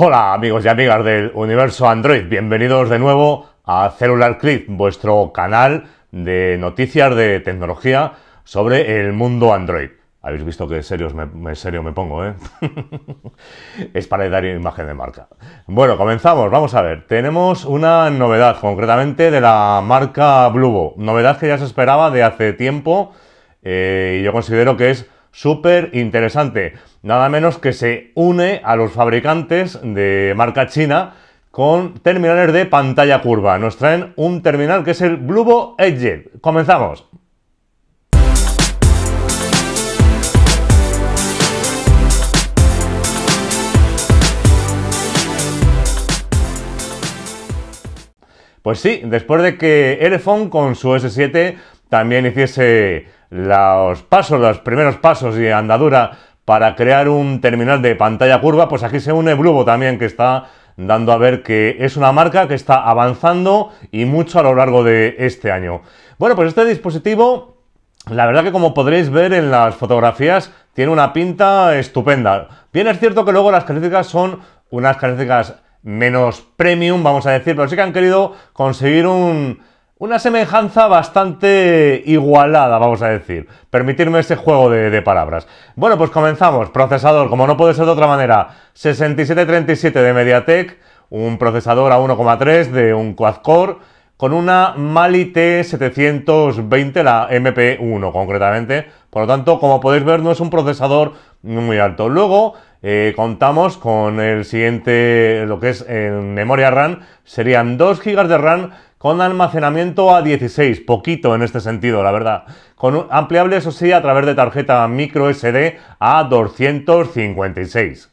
Hola amigos y amigas del universo Android, bienvenidos de nuevo a Cellular Clip, vuestro canal de noticias de tecnología sobre el mundo Android. Habéis visto que serios serio me pongo, ¿eh? es para dar imagen de marca. Bueno, comenzamos, vamos a ver. Tenemos una novedad, concretamente de la marca Blubo, Novedad que ya se esperaba de hace tiempo eh, y yo considero que es súper interesante. Nada menos que se une a los fabricantes de marca china con terminales de pantalla curva. Nos traen un terminal que es el Blubo Edge. Comenzamos. Pues sí, después de que Elephone con su S7 también hiciese los pasos, los primeros pasos y andadura para crear un terminal de pantalla curva, pues aquí se une Blubo también, que está dando a ver que es una marca que está avanzando y mucho a lo largo de este año. Bueno, pues este dispositivo, la verdad que como podréis ver en las fotografías, tiene una pinta estupenda. Bien es cierto que luego las características son unas características menos premium, vamos a decir, pero sí que han querido conseguir un una semejanza bastante igualada, vamos a decir. Permitirme ese juego de, palabras. Bueno, pues comenzamos. Procesador, como no puede ser de otra manera, 6737 de MediaTek, un procesador a 1,3 de un quad-core, con una Mali T720, la MP1 concretamente. Por lo tanto, como podéis ver, no es un procesador muy alto. Luego, eh, contamos con el siguiente, lo que es en eh, memoria RAM, serían 2 GB de RAM con almacenamiento a 16, poquito en este sentido, la verdad. Con ampliable, eso sí, a través de tarjeta micro SD a 256.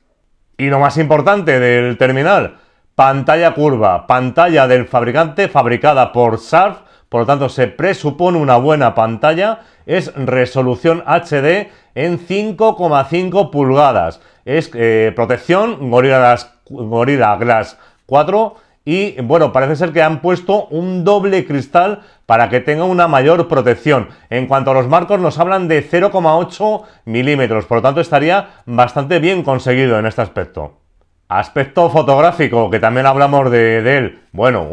Y lo más importante del terminal, pantalla curva, pantalla del fabricante fabricada por SARF, por lo tanto se presupone una buena pantalla, es resolución HD en 5,5 pulgadas, es eh, protección Gorilla Glass, Gorilla Glass 4, y bueno, parece ser que han puesto un doble cristal para que tenga una mayor protección. En cuanto a los marcos, nos hablan de 0,8 milímetros, por lo tanto estaría bastante bien conseguido en este aspecto. Aspecto fotográfico, que también hablamos de, él. Bueno,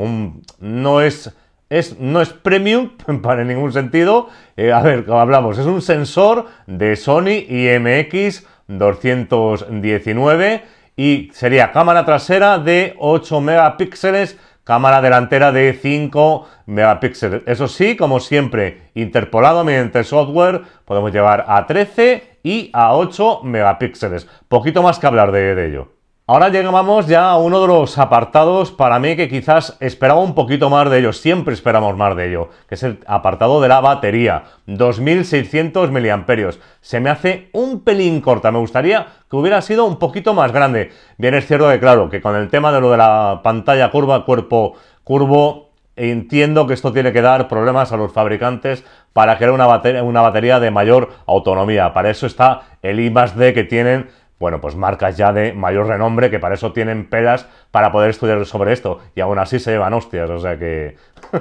no es... Es, no es premium para ningún sentido. Eh, a ver, hablamos, es un sensor de Sony IMX219 y sería cámara trasera de 8 megapíxeles, cámara delantera de 5 megapíxeles. Eso sí, como siempre, interpolado mediante software, podemos llevar a 13 y a 8 megapíxeles. Poquito más que hablar de, de ello. Ahora llegamos ya a uno de los apartados para mí que quizás esperaba un poquito más de ellos, siempre esperamos más de ello, que es el apartado de la batería, 2600 mAh, Se me hace un pelín corta, me gustaría que hubiera sido un poquito más grande. Bien es cierto que claro, que con el tema de lo de la pantalla curva, cuerpo curvo, entiendo que esto tiene que dar problemas a los fabricantes para crear una batería, una batería de mayor autonomía. Para eso está el I+D que tienen bueno, pues marcas ya de mayor renombre que para eso tienen pelas para poder estudiar sobre esto y aún así se llevan hostias, o sea que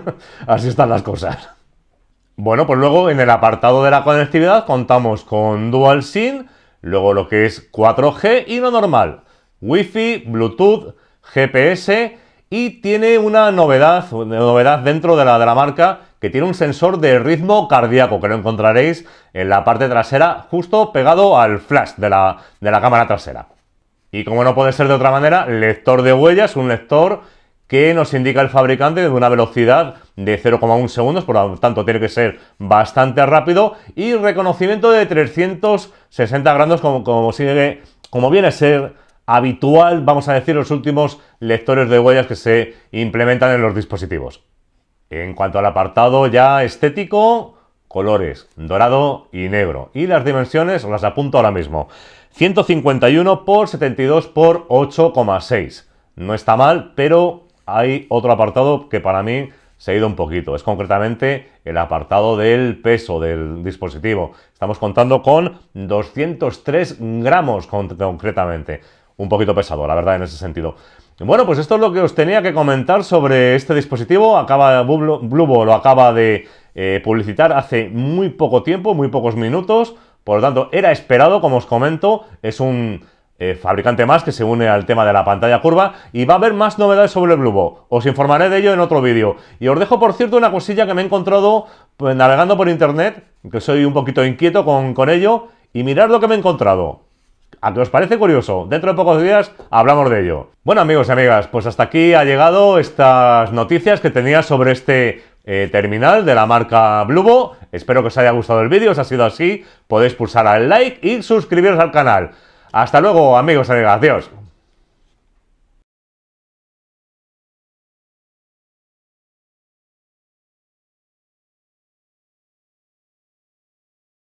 así están las cosas. Bueno, pues luego en el apartado de la conectividad contamos con Dual SIM, luego lo que es 4G y lo normal, Wi-Fi, Bluetooth, GPS y tiene una novedad, una novedad dentro de la, de la marca, que tiene un sensor de ritmo cardíaco, que lo encontraréis en la parte trasera, justo pegado al flash de la, cámara trasera. Y como no puede ser de otra manera, lector de huellas, un lector que nos indica el fabricante de una velocidad de 0,1 segundos, por lo tanto tiene que ser bastante rápido, y reconocimiento de 360 grados como, sigue, como viene a ser habitual, vamos a decir, los últimos lectores de huellas que se implementan en los dispositivos. En cuanto al apartado ya estético, colores dorado y negro. Y las dimensiones las apunto ahora mismo. 151 x 72 x 8,6. No está mal, pero hay otro apartado que para mí se ha ido un poquito. Es concretamente el apartado del peso del dispositivo. Estamos contando con 203 gramos concretamente un poquito pesado, la verdad, en ese sentido. Bueno, pues esto es lo que os tenía que comentar sobre este dispositivo. Acaba Blubo lo acaba de eh, publicitar hace muy poco tiempo, muy pocos minutos. Por lo tanto, era esperado, como os comento. Es un eh, fabricante más que se une al tema de la pantalla curva y va a haber más novedades sobre el Os informaré de ello en otro vídeo. Y os dejo, por cierto, una cosilla que me he encontrado pues, navegando por internet, que soy un poquito inquieto con, con ello, y mirad lo que me he encontrado. ¿A que os parece curioso? Dentro de pocos días hablamos de ello. Bueno amigos y amigas, pues hasta aquí ha llegado estas noticias que tenía sobre este eh, terminal de la marca Blubo. Espero que os haya gustado el vídeo, si ha sido así podéis pulsar al like y suscribiros al canal. Hasta luego amigos y amigas, adiós.